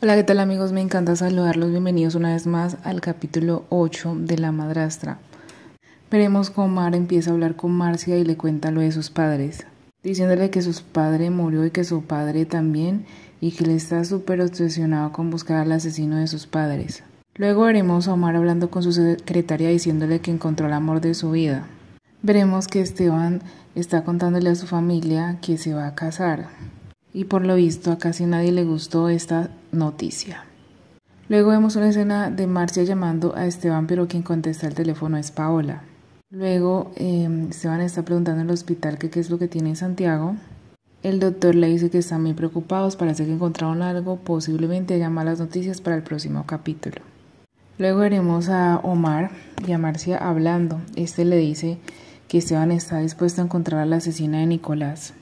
Hola, ¿qué tal amigos? Me encanta saludarlos. Bienvenidos una vez más al capítulo 8 de La Madrastra. Veremos cómo Mar empieza a hablar con Marcia y le cuenta lo de sus padres, diciéndole que su padre murió y que su padre también, y que le está súper obsesionado con buscar al asesino de sus padres. Luego veremos a Omar hablando con su secretaria diciéndole que encontró el amor de su vida. Veremos que Esteban está contándole a su familia que se va a casar y por lo visto a casi nadie le gustó esta noticia. Luego vemos una escena de Marcia llamando a Esteban, pero quien contesta el teléfono es Paola. Luego em, Esteban está preguntando en el hospital que qué es lo que tiene en Santiago. El doctor le dice que están muy preocupados, parece que encontraron algo, posiblemente haya malas noticias para el próximo capítulo. Luego veremos a Omar y a Marcia hablando. Este le dice que Esteban está dispuesto a encontrar a la asesina de Nicolás.